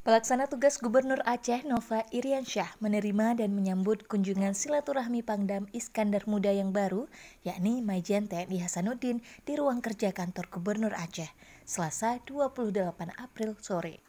Pelaksana tugas Gubernur Aceh Nova Iriansyah menerima dan menyambut kunjungan silaturahmi Pangdam Iskandar Muda yang baru, yakni Majen TNI Hasanuddin di ruang kerja kantor Gubernur Aceh, Selasa 28 April sore.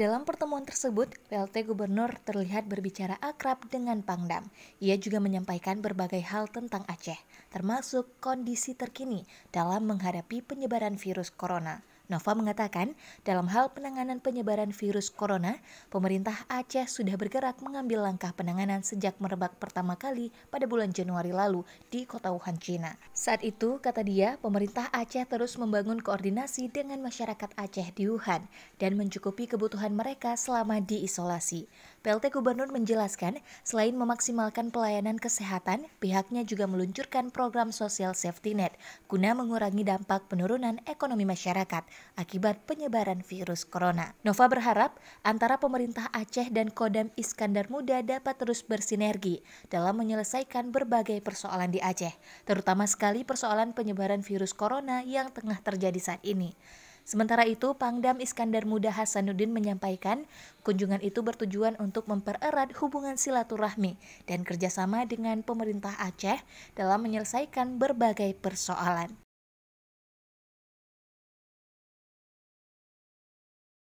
Dalam pertemuan tersebut, PLT Gubernur terlihat berbicara akrab dengan Pangdam. Ia juga menyampaikan berbagai hal tentang Aceh, termasuk kondisi terkini dalam menghadapi penyebaran virus corona. Nova mengatakan, dalam hal penanganan penyebaran virus corona, pemerintah Aceh sudah bergerak mengambil langkah penanganan sejak merebak pertama kali pada bulan Januari lalu di kota Wuhan, Cina. Saat itu, kata dia, pemerintah Aceh terus membangun koordinasi dengan masyarakat Aceh di Wuhan dan mencukupi kebutuhan mereka selama diisolasi. PLT Gubernur menjelaskan, selain memaksimalkan pelayanan kesehatan, pihaknya juga meluncurkan program sosial safety net guna mengurangi dampak penurunan ekonomi masyarakat akibat penyebaran virus corona. Nova berharap antara pemerintah Aceh dan Kodam Iskandar Muda dapat terus bersinergi dalam menyelesaikan berbagai persoalan di Aceh, terutama sekali persoalan penyebaran virus corona yang tengah terjadi saat ini. Sementara itu, Pangdam Iskandar Muda Hasanuddin menyampaikan, kunjungan itu bertujuan untuk mempererat hubungan silaturahmi dan kerjasama dengan pemerintah Aceh dalam menyelesaikan berbagai persoalan.